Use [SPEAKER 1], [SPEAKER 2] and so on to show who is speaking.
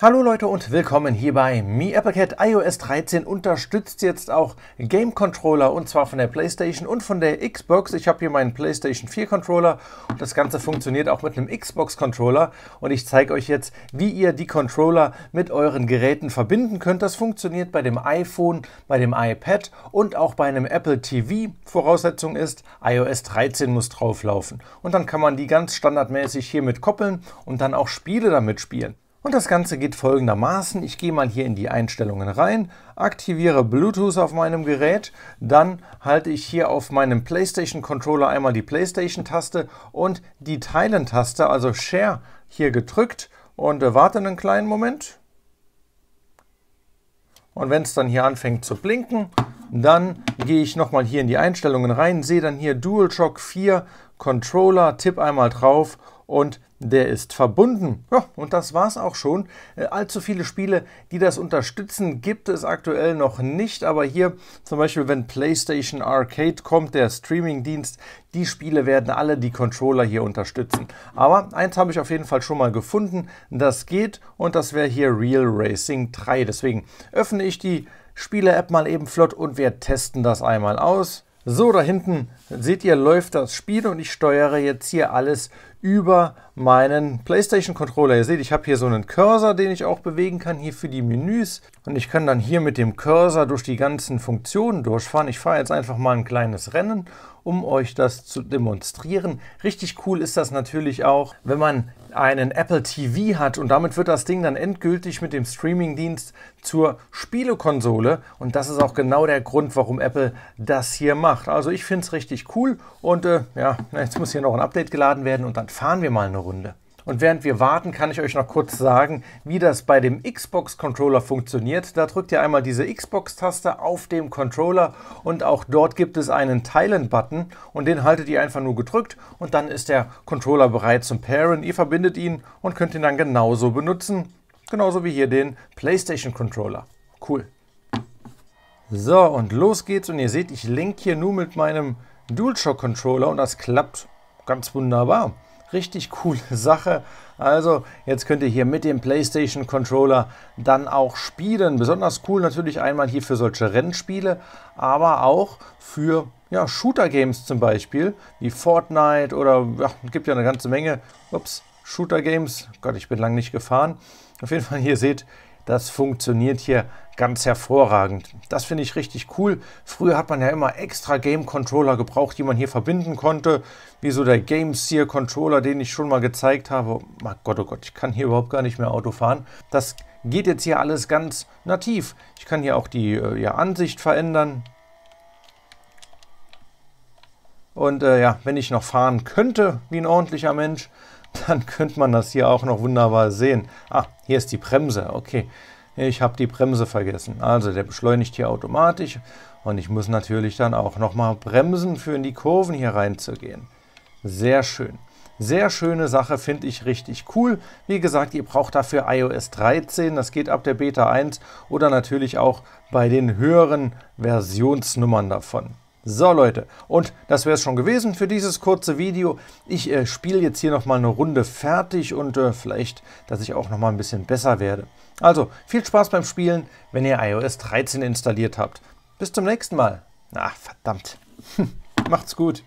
[SPEAKER 1] Hallo Leute und willkommen hier bei Mi AppleCat. iOS 13 unterstützt jetzt auch Game Controller und zwar von der PlayStation und von der Xbox. Ich habe hier meinen PlayStation 4 Controller und das Ganze funktioniert auch mit einem Xbox Controller und ich zeige euch jetzt, wie ihr die Controller mit euren Geräten verbinden könnt. Das funktioniert bei dem iPhone, bei dem iPad und auch bei einem Apple TV. Voraussetzung ist, iOS 13 muss drauflaufen und dann kann man die ganz standardmäßig hiermit koppeln und dann auch Spiele damit spielen. Und das Ganze geht folgendermaßen. Ich gehe mal hier in die Einstellungen rein, aktiviere Bluetooth auf meinem Gerät, dann halte ich hier auf meinem PlayStation Controller einmal die PlayStation Taste und die Teilen Taste, also Share, hier gedrückt und äh, warte einen kleinen Moment. Und wenn es dann hier anfängt zu blinken, dann gehe ich nochmal hier in die Einstellungen rein, sehe dann hier DualShock 4 Controller, tippe einmal drauf und der ist verbunden. Ja, und das war's auch schon. Äh, allzu viele Spiele, die das unterstützen, gibt es aktuell noch nicht, aber hier zum Beispiel, wenn PlayStation Arcade kommt, der Streamingdienst, die Spiele werden alle die Controller hier unterstützen. Aber eins habe ich auf jeden Fall schon mal gefunden, das geht und das wäre hier Real Racing 3. Deswegen öffne ich die Spiele-App mal eben flott und wir testen das einmal aus. So, da hinten seht ihr, läuft das Spiel und ich steuere jetzt hier alles über meinen PlayStation Controller. Ihr seht, ich habe hier so einen Cursor, den ich auch bewegen kann, hier für die Menüs. Und ich kann dann hier mit dem Cursor durch die ganzen Funktionen durchfahren. Ich fahre jetzt einfach mal ein kleines Rennen, um euch das zu demonstrieren. Richtig cool ist das natürlich auch, wenn man einen Apple TV hat und damit wird das Ding dann endgültig mit dem Streaming-Dienst zur Spielekonsole und das ist auch genau der Grund, warum Apple das hier macht. Also ich finde es richtig cool und äh, ja, jetzt muss hier noch ein Update geladen werden und dann Deutschland. Fahren wir mal eine Runde. Und während wir warten, kann ich euch noch kurz sagen, wie das bei dem Xbox-Controller funktioniert. Da drückt ihr einmal diese Xbox-Taste auf dem Controller und auch dort gibt es einen Teilen-Button und den haltet ihr einfach nur gedrückt und dann ist der Controller bereit zum Pairen. Ihr verbindet ihn und könnt ihn dann genauso benutzen, genauso wie hier den PlayStation-Controller. Cool. So, und los geht's und ihr seht, ich lenke hier nur mit meinem DualShock-Controller und das klappt ganz wunderbar. Richtig coole Sache. Also jetzt könnt ihr hier mit dem PlayStation Controller dann auch spielen. Besonders cool natürlich einmal hier für solche Rennspiele, aber auch für ja, Shooter-Games zum Beispiel, wie Fortnite oder ja, gibt ja eine ganze Menge. Ups, Shooter-Games. Gott, ich bin lang nicht gefahren. Auf jeden Fall, hier seht das funktioniert hier ganz hervorragend. Das finde ich richtig cool. Früher hat man ja immer extra Game Controller gebraucht, die man hier verbinden konnte. Wie so der GameSeer Controller, den ich schon mal gezeigt habe. Mein Gott, oh Gott, ich kann hier überhaupt gar nicht mehr Auto fahren. Das geht jetzt hier alles ganz nativ. Ich kann hier auch die äh, ja, Ansicht verändern. Und äh, ja, wenn ich noch fahren könnte wie ein ordentlicher Mensch, dann könnte man das hier auch noch wunderbar sehen. Ah, hier ist die Bremse. Okay, ich habe die Bremse vergessen. Also der beschleunigt hier automatisch und ich muss natürlich dann auch nochmal bremsen, für in die Kurven hier reinzugehen. Sehr schön. Sehr schöne Sache, finde ich richtig cool. Wie gesagt, ihr braucht dafür iOS 13, das geht ab der Beta 1 oder natürlich auch bei den höheren Versionsnummern davon. So Leute, und das wäre es schon gewesen für dieses kurze Video. Ich äh, spiele jetzt hier nochmal eine Runde fertig und äh, vielleicht, dass ich auch nochmal ein bisschen besser werde. Also, viel Spaß beim Spielen, wenn ihr iOS 13 installiert habt. Bis zum nächsten Mal. Ach, verdammt. Macht's gut.